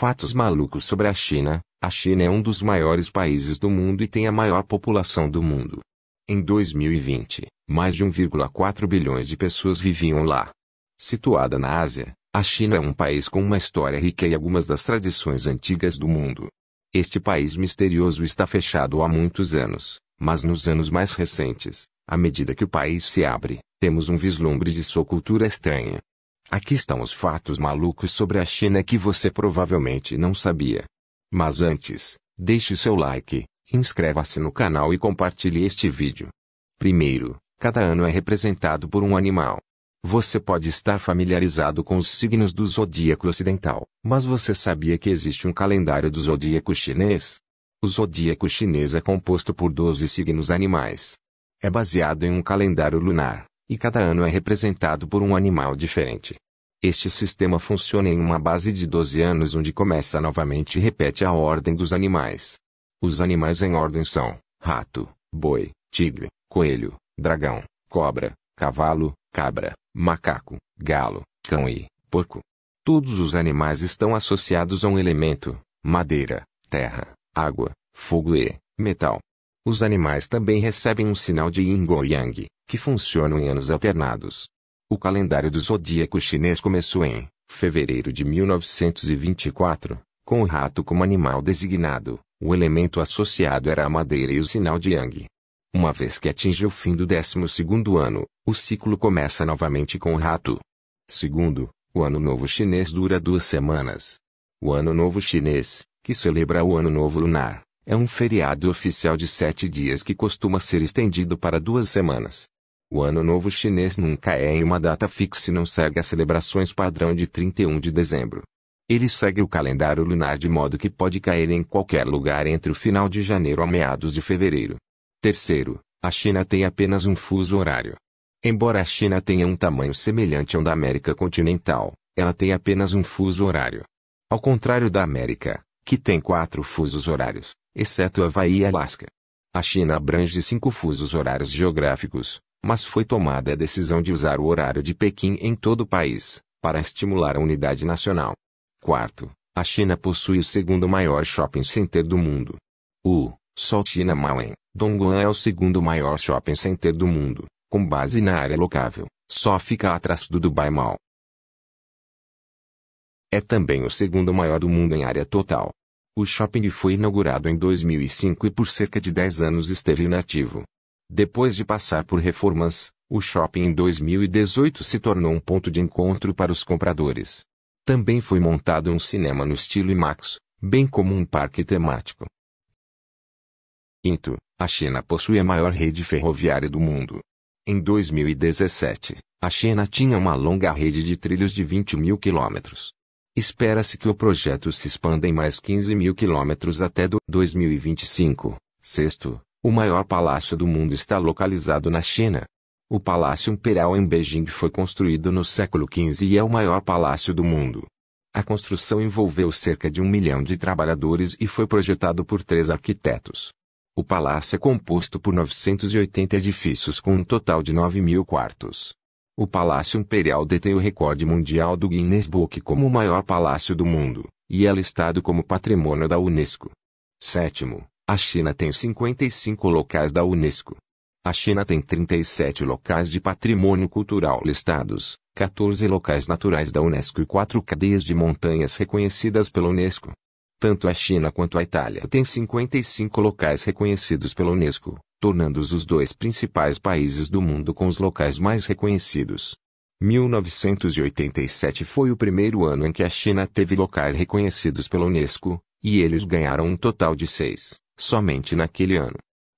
fatos malucos sobre a China, a China é um dos maiores países do mundo e tem a maior população do mundo. Em 2020, mais de 1,4 bilhões de pessoas viviam lá. Situada na Ásia, a China é um país com uma história rica e algumas das tradições antigas do mundo. Este país misterioso está fechado há muitos anos, mas nos anos mais recentes, à medida que o país se abre, temos um vislumbre de sua cultura estranha. Aqui estão os fatos malucos sobre a China que você provavelmente não sabia. Mas antes, deixe seu like, inscreva-se no canal e compartilhe este vídeo. Primeiro, cada ano é representado por um animal. Você pode estar familiarizado com os signos do zodíaco ocidental, mas você sabia que existe um calendário do zodíaco chinês? O zodíaco chinês é composto por 12 signos animais. É baseado em um calendário lunar, e cada ano é representado por um animal diferente. Este sistema funciona em uma base de 12 anos onde começa novamente e repete a ordem dos animais. Os animais em ordem são rato, boi, tigre, coelho, dragão, cobra, cavalo, cabra, macaco, galo, cão e porco. Todos os animais estão associados a um elemento: madeira, terra, água, fogo e metal. Os animais também recebem um sinal de yin ou yang, que funcionam em anos alternados. O calendário do zodíaco chinês começou em fevereiro de 1924, com o rato como animal designado. O elemento associado era a madeira e o sinal de yang. Uma vez que atinge o fim do 12 ano, o ciclo começa novamente com o rato. Segundo, o Ano Novo Chinês dura duas semanas. O Ano Novo Chinês, que celebra o Ano Novo Lunar, é um feriado oficial de sete dias que costuma ser estendido para duas semanas. O Ano Novo Chinês nunca é em uma data fixa e não segue as celebrações padrão de 31 de dezembro. Ele segue o calendário lunar de modo que pode cair em qualquer lugar entre o final de janeiro a meados de fevereiro. Terceiro, a China tem apenas um fuso horário. Embora a China tenha um tamanho semelhante ao da América continental, ela tem apenas um fuso horário. Ao contrário da América, que tem quatro fusos horários exceto Havaí e Alasca. A China abrange cinco fusos horários geográficos, mas foi tomada a decisão de usar o horário de Pequim em todo o país, para estimular a unidade nacional. Quarto, a China possui o segundo maior shopping center do mundo. O Sol China Maoen, Dongguan é o segundo maior shopping center do mundo, com base na área locável, só fica atrás do Dubai Mall. É também o segundo maior do mundo em área total. O shopping foi inaugurado em 2005 e por cerca de 10 anos esteve inativo. Depois de passar por reformas, o shopping em 2018 se tornou um ponto de encontro para os compradores. Também foi montado um cinema no estilo IMAX, bem como um parque temático. Quinto, a China possui a maior rede ferroviária do mundo. Em 2017, a China tinha uma longa rede de trilhos de 20 mil quilômetros. Espera-se que o projeto se expanda em mais 15 mil quilômetros até do 2025. Sexto, o maior palácio do mundo está localizado na China. O Palácio Imperial em Beijing foi construído no século XV e é o maior palácio do mundo. A construção envolveu cerca de um milhão de trabalhadores e foi projetado por três arquitetos. O palácio é composto por 980 edifícios com um total de 9 mil quartos. O Palácio Imperial detém o recorde mundial do Guinness Book como o maior palácio do mundo, e é listado como patrimônio da Unesco. Sétimo, a China tem 55 locais da Unesco. A China tem 37 locais de patrimônio cultural listados, 14 locais naturais da Unesco e 4 cadeias de montanhas reconhecidas pela Unesco. Tanto a China quanto a Itália têm 55 locais reconhecidos pela Unesco, tornando-os os dois principais países do mundo com os locais mais reconhecidos. 1987 foi o primeiro ano em que a China teve locais reconhecidos pela Unesco, e eles ganharam um total de seis, somente naquele ano.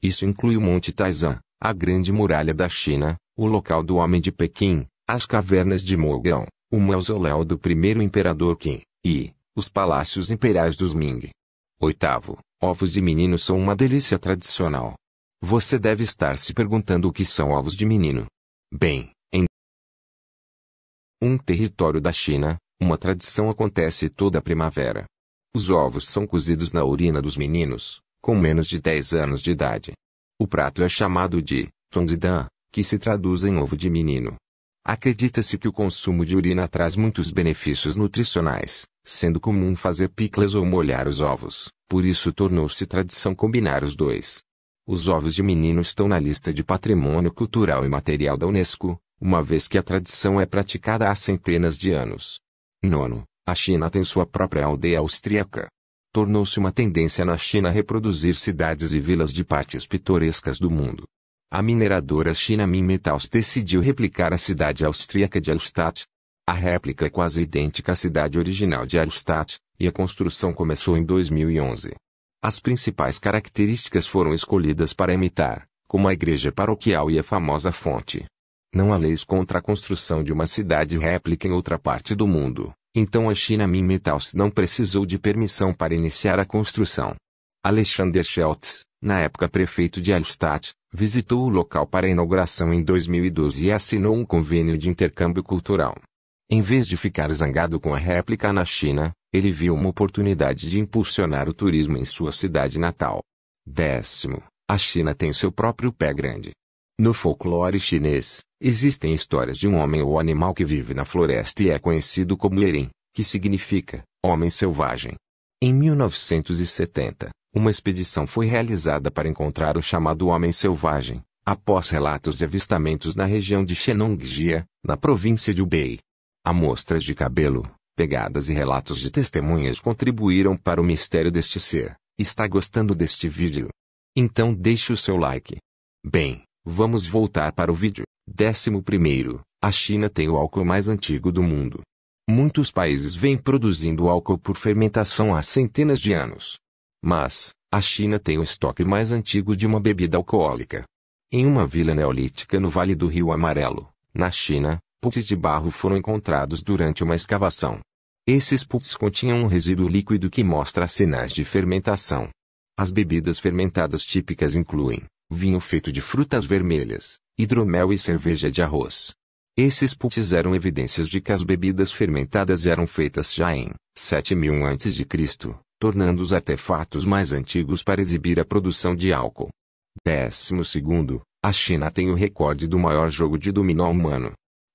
Isso inclui o Monte Taizan, a Grande Muralha da China, o local do Homem de Pequim, as Cavernas de Mogão, o Mausoléu do Primeiro Imperador Qin, e, os palácios imperiais dos Ming. Oitavo, ovos de menino são uma delícia tradicional. Você deve estar se perguntando o que são ovos de menino. Bem, em um território da China, uma tradição acontece toda a primavera. Os ovos são cozidos na urina dos meninos, com menos de 10 anos de idade. O prato é chamado de tongzidan, que se traduz em ovo de menino. Acredita-se que o consumo de urina traz muitos benefícios nutricionais, sendo comum fazer piclas ou molhar os ovos, por isso tornou-se tradição combinar os dois. Os ovos de menino estão na lista de patrimônio cultural e material da Unesco, uma vez que a tradição é praticada há centenas de anos. Nono, a China tem sua própria aldeia austríaca. Tornou-se uma tendência na China reproduzir cidades e vilas de partes pitorescas do mundo. A mineradora China Minmetals decidiu replicar a cidade austríaca de Alstadt. A réplica é quase idêntica à cidade original de Alstadt, e a construção começou em 2011. As principais características foram escolhidas para imitar, como a igreja paroquial e a famosa fonte. Não há leis contra a construção de uma cidade réplica em outra parte do mundo, então a China Minmetals não precisou de permissão para iniciar a construção. Alexander Scheltz, na época prefeito de Alstadt, visitou o local para a inauguração em 2012 e assinou um convênio de intercâmbio cultural. Em vez de ficar zangado com a réplica na China, ele viu uma oportunidade de impulsionar o turismo em sua cidade natal. Décimo, a China tem seu próprio pé grande. No folclore chinês, existem histórias de um homem ou animal que vive na floresta e é conhecido como Erin, que significa homem selvagem. Em 1970, uma expedição foi realizada para encontrar o chamado Homem Selvagem, após relatos de avistamentos na região de Xenongjia, na província de Hubei. Amostras de cabelo, pegadas e relatos de testemunhas contribuíram para o mistério deste ser. Está gostando deste vídeo? Então deixe o seu like. Bem, vamos voltar para o vídeo. 11. A China tem o álcool mais antigo do mundo. Muitos países vêm produzindo álcool por fermentação há centenas de anos. Mas, a China tem o estoque mais antigo de uma bebida alcoólica. Em uma vila neolítica no Vale do Rio Amarelo, na China, puts de barro foram encontrados durante uma escavação. Esses puts continham um resíduo líquido que mostra sinais de fermentação. As bebidas fermentadas típicas incluem vinho feito de frutas vermelhas, hidromel e cerveja de arroz. Esses puts eram evidências de que as bebidas fermentadas eram feitas já em 7000 a.C., tornando os artefatos mais antigos para exibir a produção de álcool. Décimo segundo, a China tem o recorde do maior jogo de dominó humano.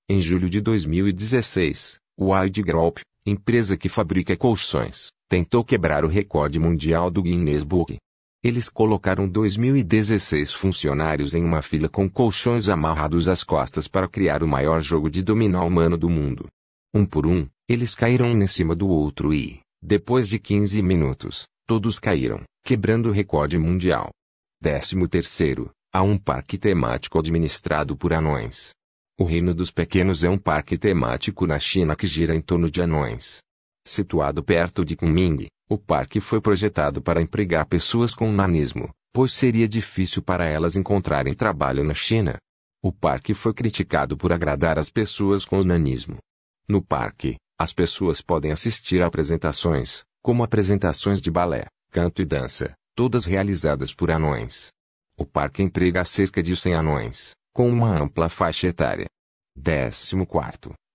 Em julho de 2016, o Wide Group, empresa que fabrica colchões, tentou quebrar o recorde mundial do Guinness Book. Eles colocaram 2016 funcionários em uma fila com colchões amarrados às costas para criar o maior jogo de dominó humano do mundo. Um por um, eles caíram um em cima do outro e, depois de 15 minutos, todos caíram, quebrando o recorde mundial. 13 há um parque temático administrado por anões. O Reino dos Pequenos é um parque temático na China que gira em torno de anões. Situado perto de Kunming, o parque foi projetado para empregar pessoas com nanismo, pois seria difícil para elas encontrarem trabalho na China. O parque foi criticado por agradar as pessoas com nanismo. No parque, as pessoas podem assistir a apresentações, como apresentações de balé, canto e dança, todas realizadas por anões. O parque emprega cerca de 100 anões, com uma ampla faixa etária. 14.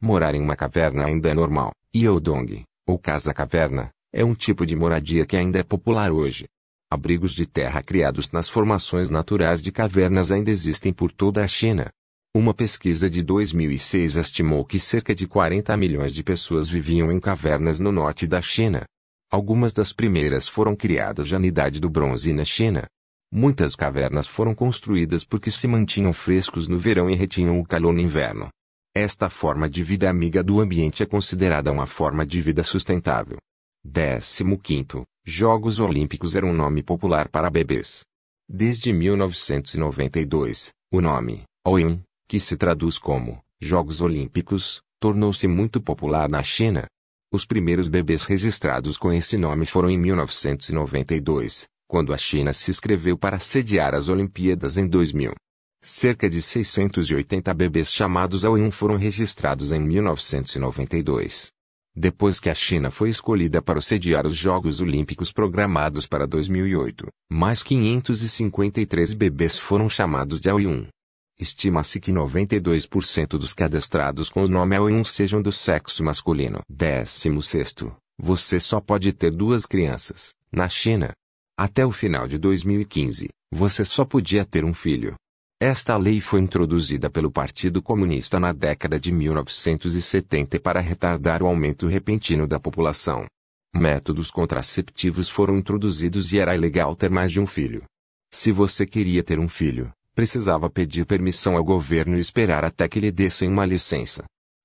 Morar em uma caverna ainda é normal. Yeodong, ou casa-caverna, é um tipo de moradia que ainda é popular hoje. Abrigos de terra criados nas formações naturais de cavernas ainda existem por toda a China. Uma pesquisa de 2006 estimou que cerca de 40 milhões de pessoas viviam em cavernas no norte da China. Algumas das primeiras foram criadas já na Idade do Bronze na China. Muitas cavernas foram construídas porque se mantinham frescos no verão e retinham o calor no inverno. Esta forma de vida amiga do ambiente é considerada uma forma de vida sustentável. 15. Jogos Olímpicos era um nome popular para bebês. Desde 1992, o nome, Oin, que se traduz como Jogos Olímpicos, tornou-se muito popular na China. Os primeiros bebês registrados com esse nome foram em 1992, quando a China se inscreveu para sediar as Olimpíadas em 2000. Cerca de 680 bebês chamados ao 1 foram registrados em 1992. Depois que a China foi escolhida para sediar os Jogos Olímpicos programados para 2008, mais 553 bebês foram chamados de AO1. Estima-se que 92% dos cadastrados com o nome 1 sejam do sexo masculino. 16. Você só pode ter duas crianças. Na China, até o final de 2015, você só podia ter um filho. Esta lei foi introduzida pelo Partido Comunista na década de 1970 para retardar o aumento repentino da população. Métodos contraceptivos foram introduzidos e era ilegal ter mais de um filho. Se você queria ter um filho, precisava pedir permissão ao governo e esperar até que lhe dessem uma licença.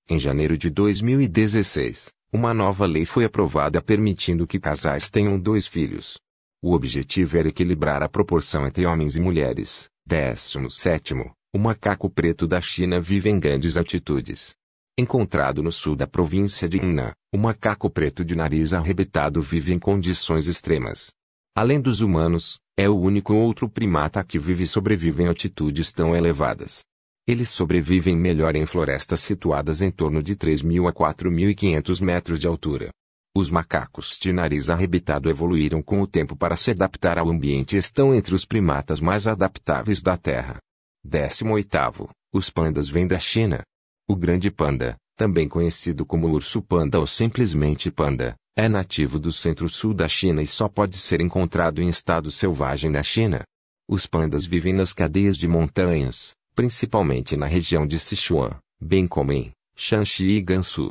Em janeiro de 2016, uma nova lei foi aprovada permitindo que casais tenham dois filhos. O objetivo era equilibrar a proporção entre homens e mulheres. 17. O macaco preto da China vive em grandes altitudes. Encontrado no sul da província de Yunnan, o macaco preto de nariz arrebitado vive em condições extremas. Além dos humanos, é o único outro primata que vive e sobrevive em altitudes tão elevadas. Eles sobrevivem melhor em florestas situadas em torno de 3.000 a 4.500 metros de altura. Os macacos de nariz arrebitado evoluíram com o tempo para se adaptar ao ambiente e estão entre os primatas mais adaptáveis da Terra. 18. Os pandas vêm da China. O grande panda, também conhecido como urso panda ou simplesmente panda, é nativo do centro-sul da China e só pode ser encontrado em estado selvagem na China. Os pandas vivem nas cadeias de montanhas, principalmente na região de Sichuan, bem como em Shanxi e Gansu.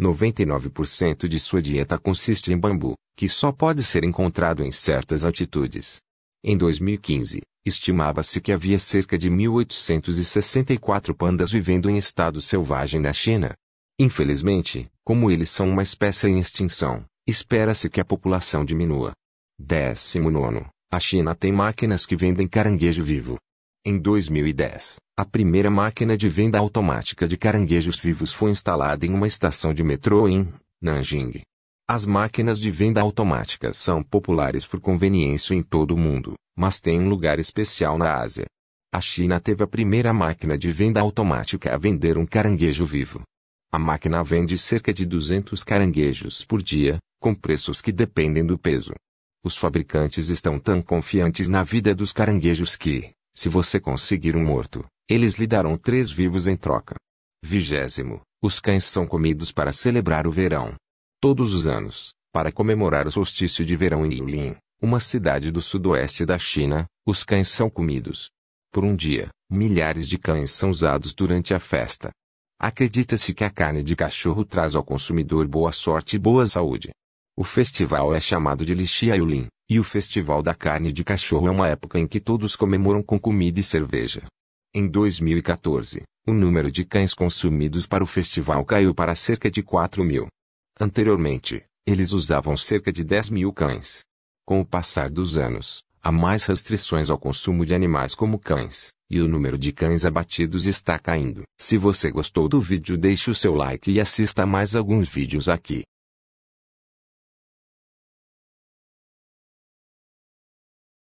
99% de sua dieta consiste em bambu, que só pode ser encontrado em certas altitudes. Em 2015, estimava-se que havia cerca de 1864 pandas vivendo em estado selvagem na China. Infelizmente, como eles são uma espécie em extinção, Espera-se que a população diminua. 19. A China tem máquinas que vendem caranguejo vivo. Em 2010, a primeira máquina de venda automática de caranguejos vivos foi instalada em uma estação de metrô em Nanjing. As máquinas de venda automática são populares por conveniência em todo o mundo, mas têm um lugar especial na Ásia. A China teve a primeira máquina de venda automática a vender um caranguejo vivo. A máquina vende cerca de 200 caranguejos por dia, com preços que dependem do peso. Os fabricantes estão tão confiantes na vida dos caranguejos que, se você conseguir um morto, eles lhe darão três vivos em troca. Vigésimo. Os cães são comidos para celebrar o verão. Todos os anos, para comemorar o solstício de verão em Yulin, uma cidade do sudoeste da China, os cães são comidos. Por um dia, milhares de cães são usados durante a festa. Acredita-se que a carne de cachorro traz ao consumidor boa sorte e boa saúde. O festival é chamado de Lixiaolin, e o Festival da Carne de Cachorro é uma época em que todos comemoram com comida e cerveja. Em 2014, o número de cães consumidos para o festival caiu para cerca de 4 mil. Anteriormente, eles usavam cerca de 10 mil cães. Com o passar dos anos, há mais restrições ao consumo de animais como cães. E o número de cães abatidos está caindo. Se você gostou do vídeo deixe o seu like e assista mais alguns vídeos aqui.